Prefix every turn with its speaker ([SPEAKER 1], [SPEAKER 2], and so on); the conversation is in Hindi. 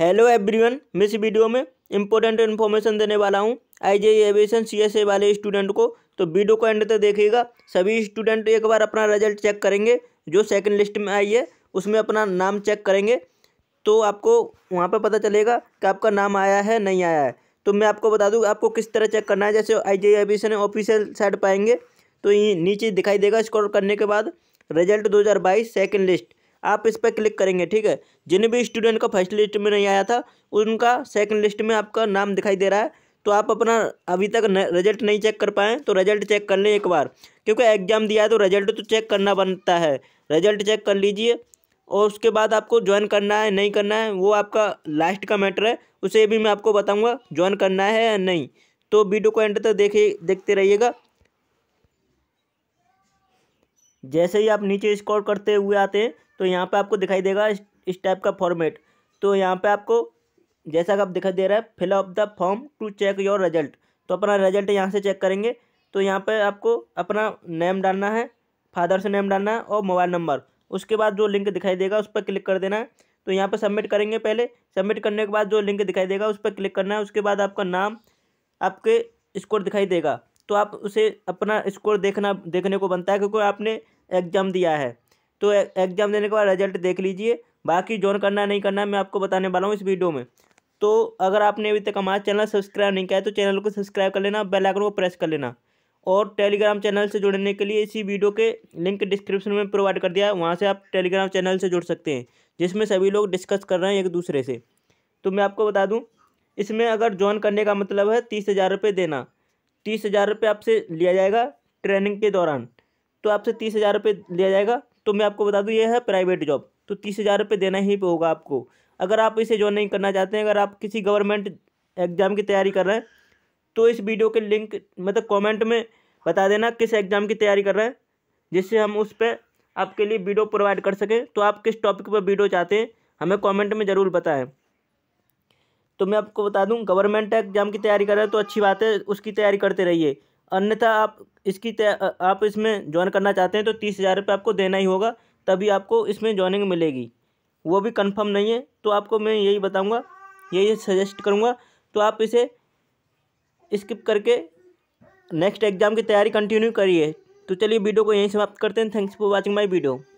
[SPEAKER 1] हेलो एवरीवन मैं इस वीडियो में इंपॉर्टेंट इन्फॉर्मेशन देने वाला हूँ आई J aviation C S A वाले स्टूडेंट को तो वीडियो को एंड तक देखिएगा सभी स्टूडेंट एक बार अपना रिजल्ट चेक करेंगे जो सेकंड लिस्ट में आई है उसमें अपना नाम चेक करेंगे तो आपको वहाँ पर पता चलेगा कि आपका नाम आया है नहीं आया है तो मैं आपको बता दूँ आपको किस तरह चेक करना है जैसे I J aviation official site पाएंगे तो ये नीचे दिखाई देगा स्कोर करने के बाद रिजल्ट बाईस सेकंड लिस्ट आप इस पर क्लिक करेंगे ठीक है जिन भी स्टूडेंट का फर्स्ट लिस्ट में नहीं आया था उनका सेकंड लिस्ट में आपका नाम दिखाई दे रहा है तो आप अपना अभी तक रिजल्ट नहीं चेक कर पाएँ तो रिजल्ट चेक कर लें एक बार क्योंकि एग्ज़ाम दिया है तो रिजल्ट तो चेक करना बनता है रिजल्ट चेक कर लीजिए और उसके बाद आपको ज्वाइन करना है नहीं करना है वो आपका लास्ट का मैटर है उसे भी मैं आपको बताऊँगा ज्वाइन करना है या नहीं तो वीडियो को एंड तक देखे देखते रहिएगा जैसे ही आप नीचे स्क्रॉल करते हुए आते हैं तो यहाँ पे आपको दिखाई देगा इस, इस टाइप का फॉर्मेट तो यहाँ पे आपको जैसा कि आप दिखाई दे रहा है fill up the form to check your result तो अपना रिजल्ट यहाँ से चेक करेंगे तो यहाँ पे आपको अपना नेम डालना है फादर से नेम डालना है और मोबाइल नंबर उसके बाद जो लिंक दिखाई देगा उस पर क्लिक कर देना है तो यहाँ पर सबमिट करेंगे पहले सबमिट करने के बाद जो लिंक दिखाई देगा उस पर क्लिक करना है उसके बाद आपका नाम आपके स्कोर दिखाई देगा तो आप उसे अपना स्कोर देखना देखने को बनता है क्योंकि आपने एग्ज़ाम दिया है तो एग्ज़ाम देने के बाद रिजल्ट देख लीजिए बाकी जॉइन करना नहीं करना मैं आपको बताने वाला हूँ इस वीडियो में तो अगर आपने अभी तक हमारा चैनल सब्सक्राइब नहीं किया है तो चैनल को सब्सक्राइब कर लेना बेल आइकन को प्रेस कर लेना और टेलीग्राम चैनल से जुड़ने के लिए इसी वीडियो के लिंक डिस्क्रिप्शन में प्रोवाइड कर दिया है वहाँ से आप टेलीग्राम चैनल से जुड़ सकते हैं जिसमें सभी लोग डिस्कस कर रहे हैं एक दूसरे से तो मैं आपको बता दूँ इसमें अगर ज्वाइन करने का मतलब है तीस हज़ार रुपये देना तीस हज़ार रुपये आपसे लिया जाएगा ट्रेनिंग के दौरान तो आपसे तीस हज़ार रुपये लिया जाएगा तो मैं आपको बता दूँ ये है प्राइवेट जॉब तो तीस हज़ार रुपये देना ही होगा आपको अगर आप इसे जॉइन नहीं करना चाहते हैं अगर आप किसी गवर्नमेंट एग्ज़ाम की तैयारी कर रहे हैं तो इस वीडियो के लिंक मतलब कॉमेंट में बता देना किस एग्ज़ाम की तैयारी कर रहे हैं जिससे हम उस पर आपके लिए वीडियो प्रोवाइड कर सकें तो आप किस टॉपिक पर वीडियो चाहते हैं हमें कॉमेंट में ज़रूर बताएँ तो मैं आपको बता दूं गवर्नमेंट एग्ज़ाम की तैयारी कर रहे हैं तो अच्छी बात है उसकी तैयारी करते रहिए अन्यथा आप इसकी आप इसमें ज्वाइन करना चाहते हैं तो तीस हज़ार रुपये आपको देना ही होगा तभी आपको इसमें ज्वाइनिंग मिलेगी वो भी कंफर्म नहीं है तो आपको मैं यही बताऊंगा यही सजेस्ट करूंगा तो आप इसे स्किप करके नेक्स्ट एग्ज़ाम की तैयारी कंटिन्यू करिए तो चलिए वीडियो को यहीं समाप्त करते हैं thanks for watching my video